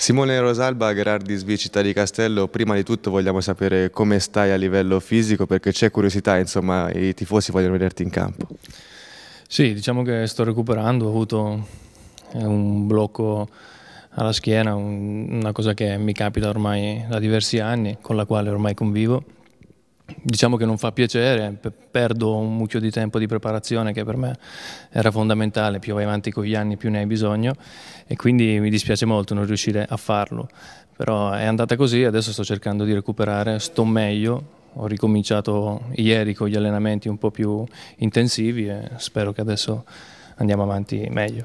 Simone Rosalba, Gerardi Svicita di Castello, prima di tutto vogliamo sapere come stai a livello fisico perché c'è curiosità, insomma i tifosi vogliono vederti in campo. Sì, diciamo che sto recuperando, ho avuto eh, un blocco alla schiena, un, una cosa che mi capita ormai da diversi anni, con la quale ormai convivo diciamo che non fa piacere, perdo un mucchio di tempo di preparazione che per me era fondamentale, più vai avanti con gli anni più ne hai bisogno e quindi mi dispiace molto non riuscire a farlo, però è andata così, adesso sto cercando di recuperare, sto meglio, ho ricominciato ieri con gli allenamenti un po' più intensivi e spero che adesso andiamo avanti meglio.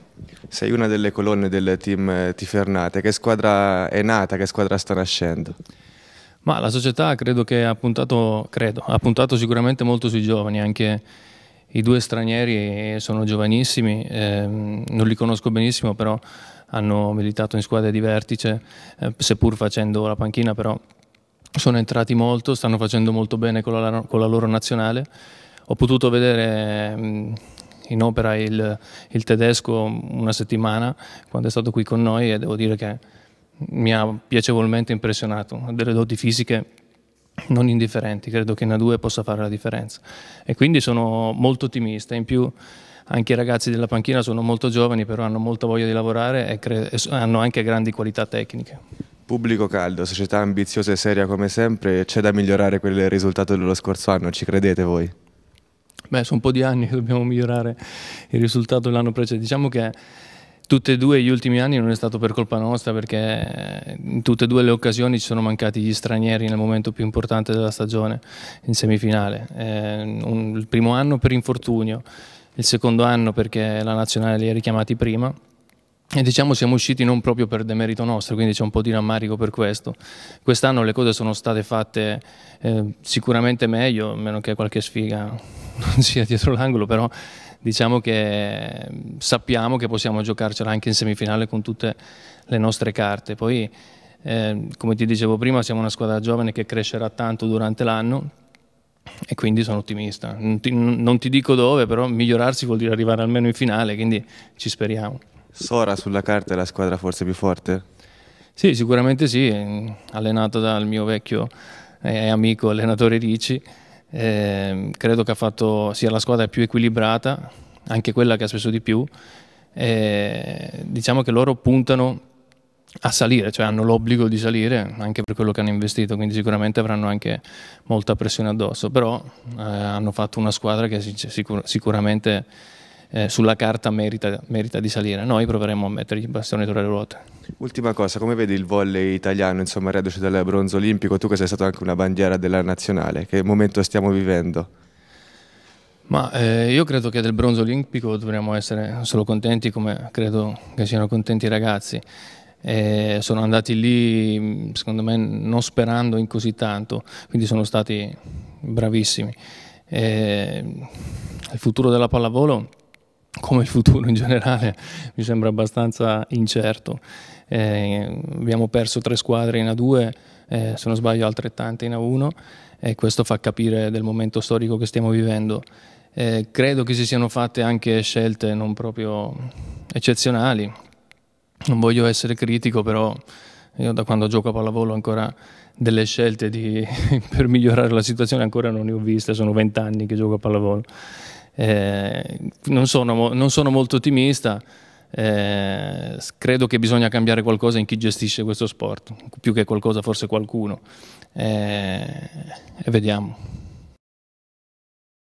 Sei una delle colonne del team Tifernate, che squadra è nata, che squadra sta nascendo? Ma la società credo che ha puntato, credo, ha puntato sicuramente molto sui giovani, anche i due stranieri sono giovanissimi, ehm, non li conosco benissimo, però hanno militato in squadre di vertice, eh, seppur facendo la panchina, però sono entrati molto, stanno facendo molto bene con la, con la loro nazionale. Ho potuto vedere ehm, in opera il, il tedesco una settimana quando è stato qui con noi e devo dire che mi ha piacevolmente impressionato, ha delle doti fisiche non indifferenti, credo che in A2 possa fare la differenza e quindi sono molto ottimista, in più anche i ragazzi della panchina sono molto giovani però hanno molta voglia di lavorare e, e hanno anche grandi qualità tecniche. Pubblico caldo, società ambiziosa e seria come sempre, c'è da migliorare quel risultato dello scorso anno, ci credete voi? Beh, sono un po' di anni che dobbiamo migliorare il risultato dell'anno precedente, diciamo che tutti e due gli ultimi anni non è stato per colpa nostra perché in tutte e due le occasioni ci sono mancati gli stranieri nel momento più importante della stagione in semifinale. Eh, un, il primo anno per infortunio, il secondo anno perché la nazionale li ha richiamati prima e diciamo siamo usciti non proprio per demerito nostro, quindi c'è un po' di rammarico per questo. Quest'anno le cose sono state fatte eh, sicuramente meglio, a meno che qualche sfiga non sia dietro l'angolo, però diciamo che eh, sappiamo che possiamo giocarcela anche in semifinale con tutte le nostre carte. Poi, eh, come ti dicevo prima, siamo una squadra giovane che crescerà tanto durante l'anno e quindi sono ottimista. non ti, non ti dico dove, però migliorarsi vuol dire arrivare almeno in finale, quindi ci speriamo. Sora sulla carta è la squadra forse più forte? Sì, sicuramente sì, allenata dal mio vecchio eh, amico allenatore Ricci, eh, credo che fatto, sia la squadra più equilibrata, anche quella che ha speso di più, eh, diciamo che loro puntano a salire, cioè hanno l'obbligo di salire anche per quello che hanno investito, quindi sicuramente avranno anche molta pressione addosso, però eh, hanno fatto una squadra che cioè, sicur sicuramente eh, sulla carta merita, merita, di salire. Noi proveremo a mettergli il bastone tra le ruote. Ultima cosa, come vedi il volley italiano, insomma, reduce dal bronzo olimpico, tu che sei stato anche una bandiera della nazionale, che momento stiamo vivendo? Ma eh, io credo che del bronzo olimpico dovremmo essere solo contenti come credo che siano contenti i ragazzi. Eh, sono andati lì, secondo me, non sperando in così tanto, quindi sono stati bravissimi. Eh, il futuro della pallavolo come il futuro in generale mi sembra abbastanza incerto. Eh, abbiamo perso tre squadre in A2, eh, se non sbaglio altrettante in A1 e questo fa capire del momento storico che stiamo vivendo. Eh, credo che si siano fatte anche scelte non proprio eccezionali, non voglio essere critico però io da quando gioco a pallavolo ancora delle scelte di, per migliorare la situazione ancora non ne ho viste, sono vent'anni che gioco a pallavolo eh, non, sono, non, sono, molto ottimista, eh, credo che bisogna cambiare qualcosa in chi gestisce questo sport, più che qualcosa forse qualcuno, eh, e vediamo.